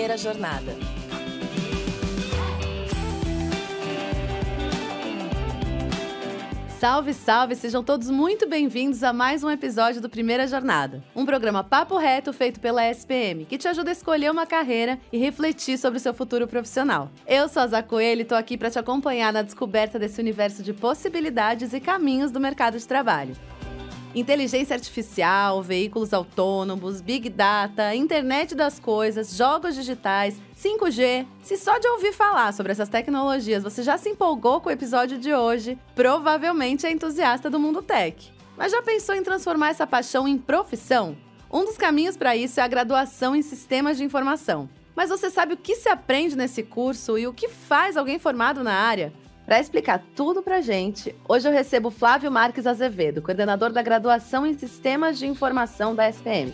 primeira jornada. Salve, salve! Sejam todos muito bem-vindos a mais um episódio do Primeira Jornada, um programa papo reto feito pela SPM, que te ajuda a escolher uma carreira e refletir sobre o seu futuro profissional. Eu sou a Zá Coelho e tô aqui para te acompanhar na descoberta desse universo de possibilidades e caminhos do mercado de trabalho. Inteligência artificial, veículos autônomos, big data, internet das coisas, jogos digitais, 5G. Se só de ouvir falar sobre essas tecnologias você já se empolgou com o episódio de hoje, provavelmente é entusiasta do mundo tech. Mas já pensou em transformar essa paixão em profissão? Um dos caminhos para isso é a graduação em sistemas de informação. Mas você sabe o que se aprende nesse curso e o que faz alguém formado na área? Para explicar tudo para gente, hoje eu recebo Flávio Marques Azevedo, coordenador da graduação em Sistemas de Informação da SPM.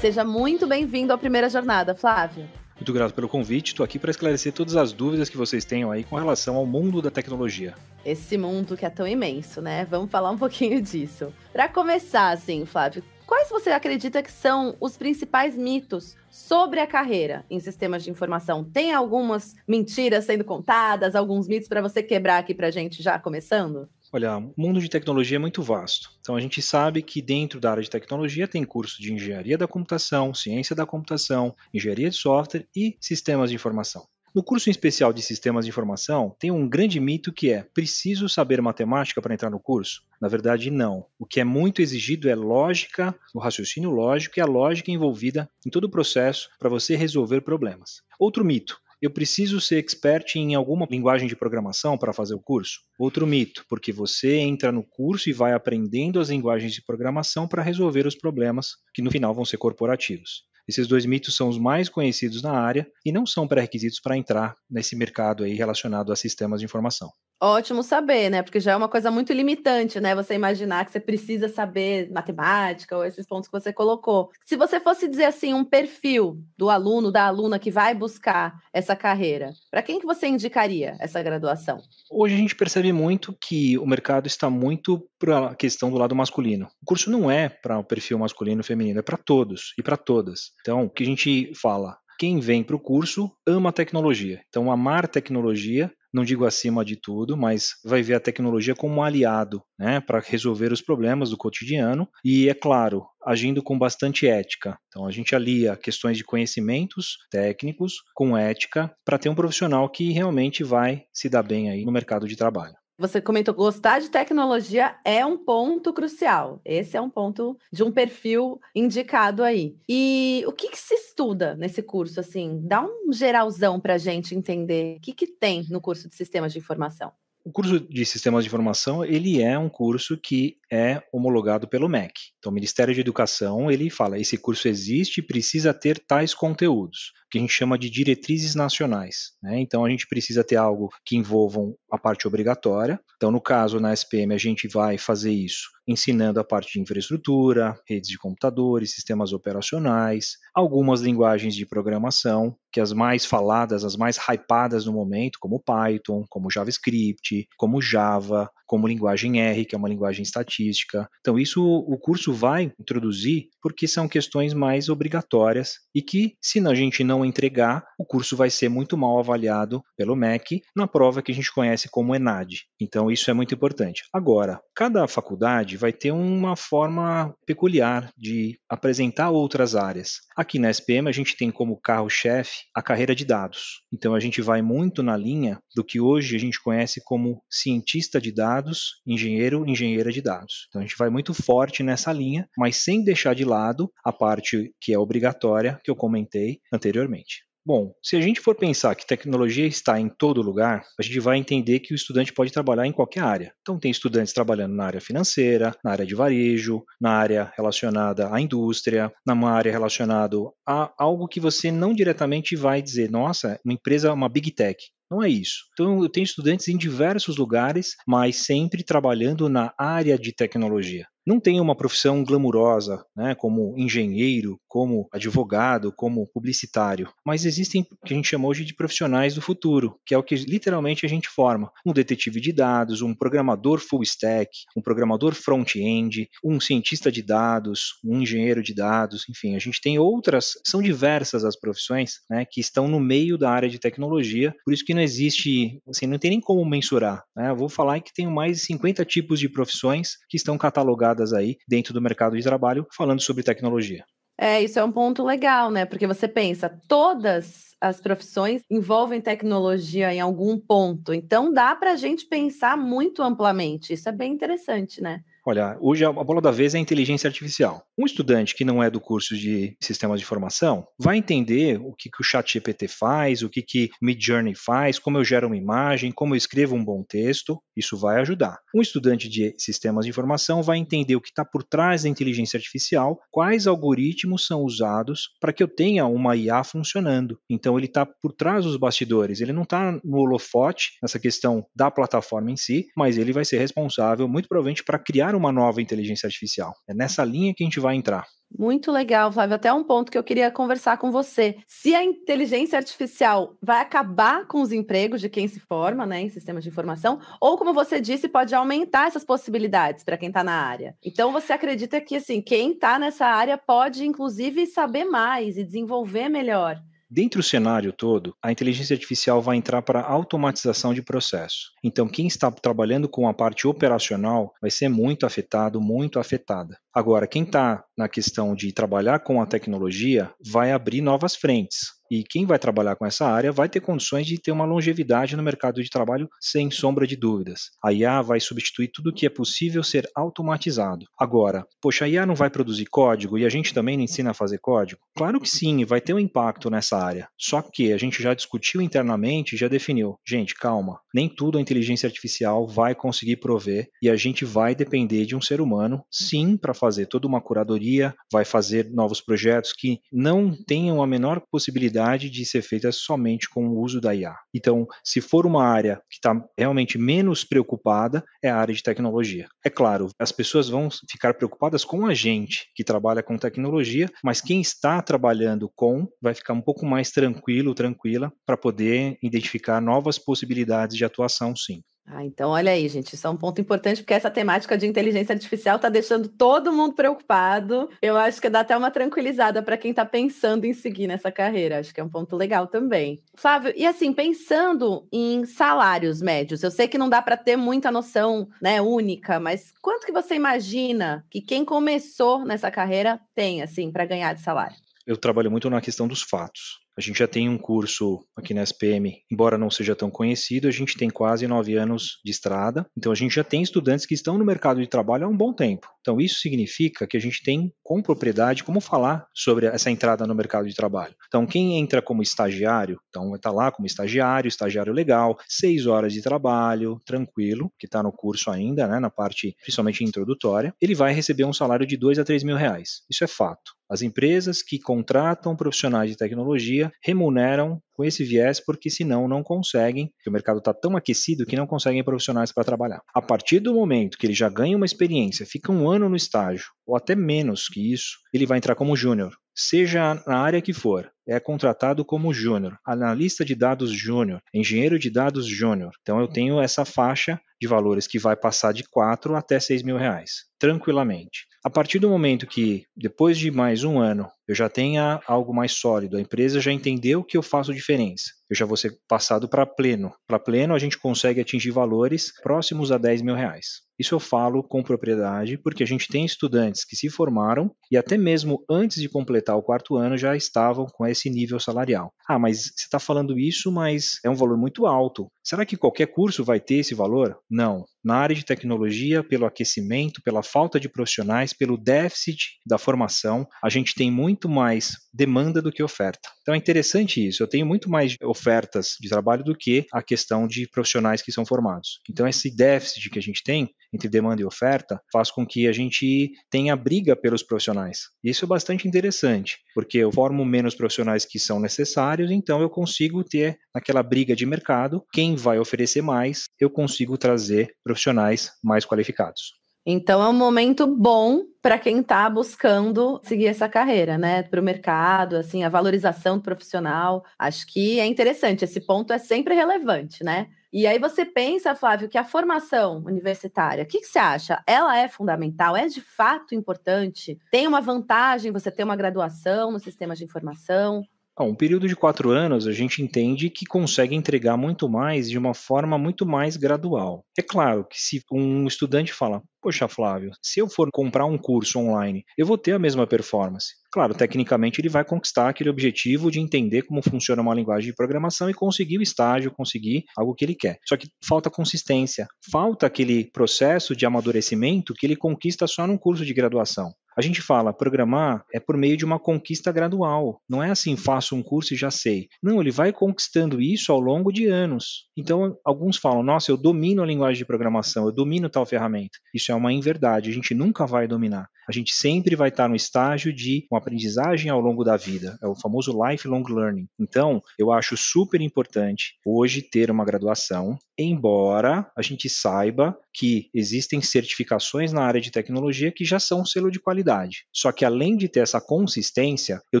Seja muito bem-vindo à primeira jornada, Flávio. Muito grato pelo convite, estou aqui para esclarecer todas as dúvidas que vocês tenham aí com relação ao mundo da tecnologia. Esse mundo que é tão imenso, né? Vamos falar um pouquinho disso. Para começar, assim, Flávio, quais você acredita que são os principais mitos sobre a carreira em sistemas de informação? Tem algumas mentiras sendo contadas, alguns mitos para você quebrar aqui para gente já começando? Olha, o mundo de tecnologia é muito vasto. Então a gente sabe que dentro da área de tecnologia tem curso de engenharia da computação, ciência da computação, engenharia de software e sistemas de informação. No curso especial de sistemas de informação, tem um grande mito que é: preciso saber matemática para entrar no curso? Na verdade, não. O que é muito exigido é lógica, o raciocínio lógico e a lógica envolvida em todo o processo para você resolver problemas. Outro mito: eu preciso ser expert em alguma linguagem de programação para fazer o curso? Outro mito, porque você entra no curso e vai aprendendo as linguagens de programação para resolver os problemas que no final vão ser corporativos. Esses dois mitos são os mais conhecidos na área e não são pré-requisitos para entrar nesse mercado aí relacionado a sistemas de informação. Ótimo saber, né? Porque já é uma coisa muito limitante, né? Você imaginar que você precisa saber matemática ou esses pontos que você colocou. Se você fosse dizer assim um perfil do aluno, da aluna que vai buscar essa carreira, para quem que você indicaria essa graduação? Hoje a gente percebe muito que o mercado está muito para a questão do lado masculino. O curso não é para o perfil masculino e feminino, é para todos e para todas. Então, o que a gente fala, quem vem para o curso ama tecnologia. Então, amar tecnologia não digo acima de tudo, mas vai ver a tecnologia como um aliado né, para resolver os problemas do cotidiano e, é claro, agindo com bastante ética. Então, a gente alia questões de conhecimentos técnicos com ética para ter um profissional que realmente vai se dar bem aí no mercado de trabalho. Você comentou, gostar de tecnologia é um ponto crucial. Esse é um ponto de um perfil indicado aí. E o que, que se estuda nesse curso, assim? Dá um geralzão para a gente entender o que, que tem no curso de sistemas de informação. O curso de Sistemas de Informação, ele é um curso que é homologado pelo MEC. Então, o Ministério de Educação, ele fala, esse curso existe e precisa ter tais conteúdos que a gente chama de diretrizes nacionais. Né? Então, a gente precisa ter algo que envolvam a parte obrigatória. Então, no caso, na SPM, a gente vai fazer isso ensinando a parte de infraestrutura, redes de computadores, sistemas operacionais, algumas linguagens de programação, que as mais faladas, as mais hypadas no momento, como Python, como JavaScript, como Java, como linguagem R, que é uma linguagem estatística. Então, isso o curso vai introduzir porque são questões mais obrigatórias e que, se a gente não entregar, o curso vai ser muito mal avaliado pelo MEC na prova que a gente conhece como ENAD. Então, isso é muito importante. Agora, cada faculdade vai ter uma forma peculiar de apresentar outras áreas. Aqui na SPM, a gente tem como carro-chefe a carreira de dados. Então, a gente vai muito na linha do que hoje a gente conhece como cientista de dados, engenheiro, engenheira de dados. Então, a gente vai muito forte nessa linha, mas sem deixar de lado a parte que é obrigatória, que eu comentei anteriormente. Bom, se a gente for pensar que tecnologia está em todo lugar, a gente vai entender que o estudante pode trabalhar em qualquer área. Então, tem estudantes trabalhando na área financeira, na área de varejo, na área relacionada à indústria, numa área relacionada a algo que você não diretamente vai dizer, nossa, uma empresa, uma big tech. Não é isso. Então, eu tenho estudantes em diversos lugares, mas sempre trabalhando na área de tecnologia não tem uma profissão glamurosa, né, como engenheiro, como advogado, como publicitário, mas existem o que a gente chama hoje de profissionais do futuro, que é o que literalmente a gente forma. Um detetive de dados, um programador full stack, um programador front-end, um cientista de dados, um engenheiro de dados, enfim, a gente tem outras, são diversas as profissões, né, que estão no meio da área de tecnologia, por isso que não existe, assim, não tem nem como mensurar, né? Eu vou falar que tem mais de 50 tipos de profissões que estão catalogadas aí dentro do mercado de trabalho falando sobre tecnologia. É, isso é um ponto legal, né? Porque você pensa, todas as profissões envolvem tecnologia em algum ponto. Então dá para a gente pensar muito amplamente. Isso é bem interessante, né? Olha, hoje a bola da vez é a inteligência artificial. Um estudante que não é do curso de sistemas de informação vai entender o que, que o chat GPT faz, o que, que Midjourney faz, como eu gero uma imagem, como eu escrevo um bom texto, isso vai ajudar. Um estudante de sistemas de informação vai entender o que está por trás da inteligência artificial, quais algoritmos são usados para que eu tenha uma IA funcionando. Então ele está por trás dos bastidores, ele não está no holofote, nessa questão da plataforma em si, mas ele vai ser responsável, muito provavelmente, para criar uma nova inteligência artificial. É nessa linha que a gente vai entrar. Muito legal, Flávio. Até um ponto que eu queria conversar com você. Se a inteligência artificial vai acabar com os empregos de quem se forma né, em sistemas de informação, ou como você disse, pode aumentar essas possibilidades para quem está na área. Então, você acredita que assim, quem está nessa área pode, inclusive, saber mais e desenvolver melhor Dentro do cenário todo, a inteligência artificial vai entrar para automatização de processo. Então, quem está trabalhando com a parte operacional vai ser muito afetado, muito afetada. Agora, quem está na questão de trabalhar com a tecnologia vai abrir novas frentes. E quem vai trabalhar com essa área vai ter condições de ter uma longevidade no mercado de trabalho sem sombra de dúvidas. A IA vai substituir tudo que é possível ser automatizado. Agora, poxa, a IA não vai produzir código e a gente também não ensina a fazer código? Claro que sim, vai ter um impacto nessa área. Só que a gente já discutiu internamente, já definiu. Gente, calma, nem tudo a inteligência artificial vai conseguir prover e a gente vai depender de um ser humano, sim, para fazer toda uma curadoria, vai fazer novos projetos que não tenham a menor possibilidade possibilidade de ser feita somente com o uso da IA. Então, se for uma área que está realmente menos preocupada, é a área de tecnologia. É claro, as pessoas vão ficar preocupadas com a gente que trabalha com tecnologia, mas quem está trabalhando com vai ficar um pouco mais tranquilo, tranquila, para poder identificar novas possibilidades de atuação, sim. Ah, então olha aí, gente, isso é um ponto importante porque essa temática de inteligência artificial está deixando todo mundo preocupado. Eu acho que dá até uma tranquilizada para quem está pensando em seguir nessa carreira. Acho que é um ponto legal também. Flávio, e assim, pensando em salários médios, eu sei que não dá para ter muita noção, né, única, mas quanto que você imagina que quem começou nessa carreira tem assim para ganhar de salário? Eu trabalho muito na questão dos fatos. A gente já tem um curso aqui na SPM, embora não seja tão conhecido, a gente tem quase nove anos de estrada. Então a gente já tem estudantes que estão no mercado de trabalho há um bom tempo. Então, isso significa que a gente tem com propriedade como falar sobre essa entrada no mercado de trabalho. Então, quem entra como estagiário, então vai estar tá lá como estagiário, estagiário legal, seis horas de trabalho, tranquilo, que está no curso ainda, né, na parte principalmente introdutória, ele vai receber um salário de dois a três mil reais. Isso é fato. As empresas que contratam profissionais de tecnologia remuneram com esse viés, porque senão não conseguem, o mercado está tão aquecido que não conseguem profissionais para trabalhar. A partir do momento que ele já ganha uma experiência, fica um ano no estágio, ou até menos que isso, ele vai entrar como júnior, seja na área que for é contratado como júnior, analista de dados júnior, engenheiro de dados júnior. Então eu tenho essa faixa de valores que vai passar de 4 até 6 mil reais, tranquilamente. A partir do momento que, depois de mais um ano, eu já tenha algo mais sólido, a empresa já entendeu que eu faço diferença eu já vou ser passado para pleno. Para pleno, a gente consegue atingir valores próximos a 10 mil reais. Isso eu falo com propriedade, porque a gente tem estudantes que se formaram e até mesmo antes de completar o quarto ano já estavam com esse nível salarial. Ah, mas você está falando isso, mas é um valor muito alto. Será que qualquer curso vai ter esse valor? Não. Na área de tecnologia, pelo aquecimento, pela falta de profissionais, pelo déficit da formação, a gente tem muito mais demanda do que oferta. Então é interessante isso. Eu tenho muito mais ofertas de trabalho do que a questão de profissionais que são formados. Então esse déficit que a gente tem entre demanda e oferta faz com que a gente tenha briga pelos profissionais. Isso é bastante interessante, porque eu formo menos profissionais que são necessários, então eu consigo ter naquela briga de mercado quem vai oferecer mais, eu consigo trazer profissionais mais qualificados. Então é um momento bom para quem está buscando seguir essa carreira, né? Para o mercado, assim, a valorização do profissional. Acho que é interessante, esse ponto é sempre relevante, né? E aí você pensa, Flávio, que a formação universitária, o que, que você acha? Ela é fundamental? É de fato importante? Tem uma vantagem você ter uma graduação no sistema de informação? Ah, um período de quatro anos a gente entende que consegue entregar muito mais de uma forma muito mais gradual. É claro que se um estudante fala, poxa, Flávio, se eu for comprar um curso online, eu vou ter a mesma performance. Claro, tecnicamente ele vai conquistar aquele objetivo de entender como funciona uma linguagem de programação e conseguir o estágio, conseguir algo que ele quer. Só que falta consistência, falta aquele processo de amadurecimento que ele conquista só num curso de graduação. A gente fala, programar é por meio de uma conquista gradual. Não é assim, faço um curso e já sei. Não, ele vai conquistando isso ao longo de anos. Então, alguns falam, nossa, eu domino a linguagem de programação, eu domino tal ferramenta. Isso é uma inverdade, a gente nunca vai dominar a gente sempre vai estar no estágio de uma aprendizagem ao longo da vida, é o famoso lifelong learning. Então, eu acho super importante hoje ter uma graduação, embora a gente saiba que existem certificações na área de tecnologia que já são um selo de qualidade. Só que além de ter essa consistência, eu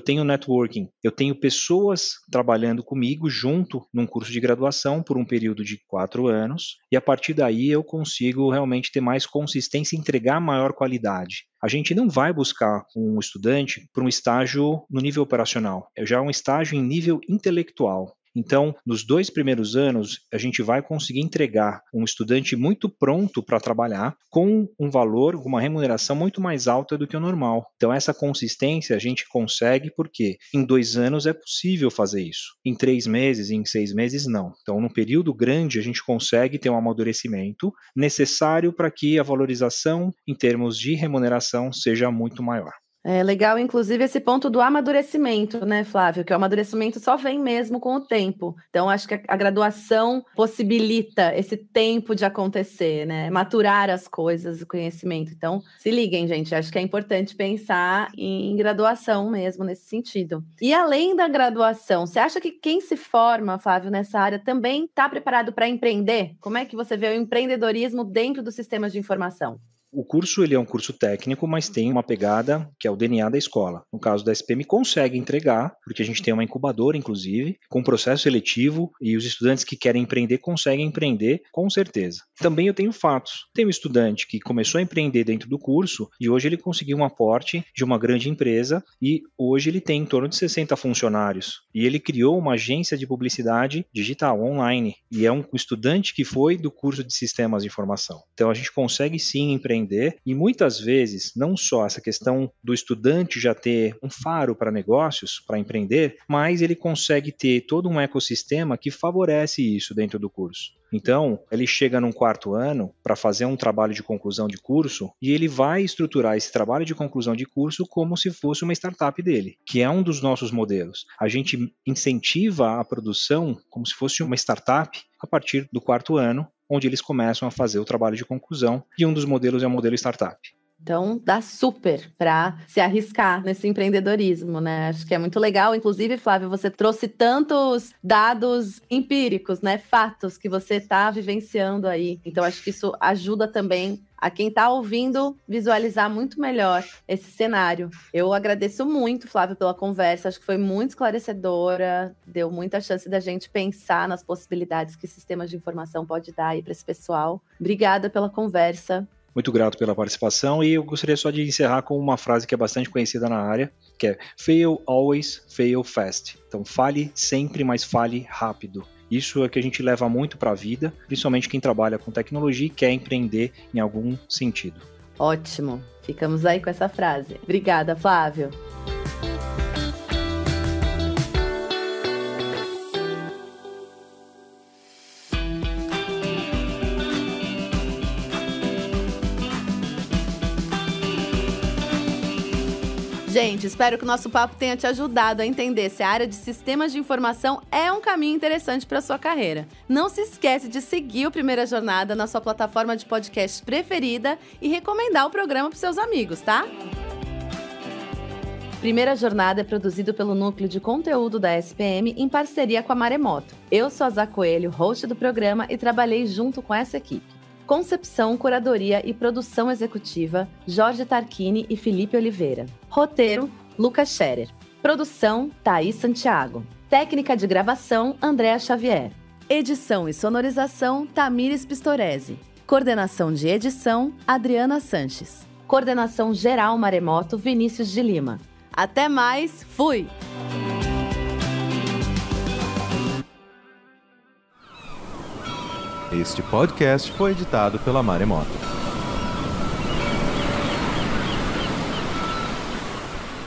tenho networking, eu tenho pessoas trabalhando comigo junto num curso de graduação por um período de quatro anos, e a partir daí eu consigo realmente ter mais consistência e entregar maior qualidade a gente não vai buscar um estudante para um estágio no nível operacional, é já um estágio em nível intelectual. Então, nos dois primeiros anos, a gente vai conseguir entregar um estudante muito pronto para trabalhar com um valor, uma remuneração muito mais alta do que o normal. Então, essa consistência a gente consegue porque em dois anos é possível fazer isso. Em três meses, em seis meses, não. Então, num período grande, a gente consegue ter um amadurecimento necessário para que a valorização em termos de remuneração seja muito maior. É legal, inclusive, esse ponto do amadurecimento, né, Flávio? Que o amadurecimento só vem mesmo com o tempo. Então, acho que a graduação possibilita esse tempo de acontecer, né? Maturar as coisas, o conhecimento. Então, se liguem, gente. Acho que é importante pensar em graduação mesmo nesse sentido. E além da graduação, você acha que quem se forma, Flávio, nessa área também está preparado para empreender? Como é que você vê o empreendedorismo dentro dos sistemas de informação? O curso ele é um curso técnico, mas tem uma pegada que é o DNA da escola. No caso da SPM, consegue entregar, porque a gente tem uma incubadora, inclusive, com processo seletivo, e os estudantes que querem empreender conseguem empreender com certeza. Também eu tenho fatos. Tem um estudante que começou a empreender dentro do curso e hoje ele conseguiu um aporte de uma grande empresa e hoje ele tem em torno de 60 funcionários. E ele criou uma agência de publicidade digital online. E é um estudante que foi do curso de sistemas de informação. Então a gente consegue sim empreender empreender e muitas vezes não só essa questão do estudante já ter um faro para negócios, para empreender, mas ele consegue ter todo um ecossistema que favorece isso dentro do curso. Então, ele chega num quarto ano para fazer um trabalho de conclusão de curso e ele vai estruturar esse trabalho de conclusão de curso como se fosse uma startup dele, que é um dos nossos modelos. A gente incentiva a produção como se fosse uma startup a partir do quarto ano onde eles começam a fazer o trabalho de conclusão, e um dos modelos é o modelo startup. Então, dá super para se arriscar nesse empreendedorismo, né? Acho que é muito legal. Inclusive, Flávio, você trouxe tantos dados empíricos, né? Fatos que você está vivenciando aí. Então, acho que isso ajuda também a quem está ouvindo visualizar muito melhor esse cenário. Eu agradeço muito, Flávio, pela conversa. Acho que foi muito esclarecedora, deu muita chance da gente pensar nas possibilidades que sistemas de informação pode dar aí para esse pessoal. Obrigada pela conversa. Muito grato pela participação e eu gostaria só de encerrar com uma frase que é bastante conhecida na área, que é fail always, fail fast. Então fale sempre, mas fale rápido. Isso é que a gente leva muito para a vida, principalmente quem trabalha com tecnologia e quer empreender em algum sentido. Ótimo, ficamos aí com essa frase. Obrigada, Flávio. Gente, espero que o nosso papo tenha te ajudado a entender se a área de sistemas de informação é um caminho interessante para sua carreira. Não se esquece de seguir o Primeira Jornada na sua plataforma de podcast preferida e recomendar o programa para seus amigos, tá? Primeira Jornada é produzido pelo Núcleo de Conteúdo da SPM em parceria com a Maremoto. Eu sou a Zá Coelho, host do programa, e trabalhei junto com essa equipe. Concepção, curadoria e produção executiva, Jorge Tarquini e Felipe Oliveira. Roteiro, Lucas Scherer. Produção, Thaís Santiago. Técnica de gravação, Andréa Xavier. Edição e sonorização, Tamires Pistorese. Coordenação de edição, Adriana Sanches. Coordenação geral Maremoto, Vinícius de Lima. Até mais, fui! Este podcast foi editado pela Maremoto.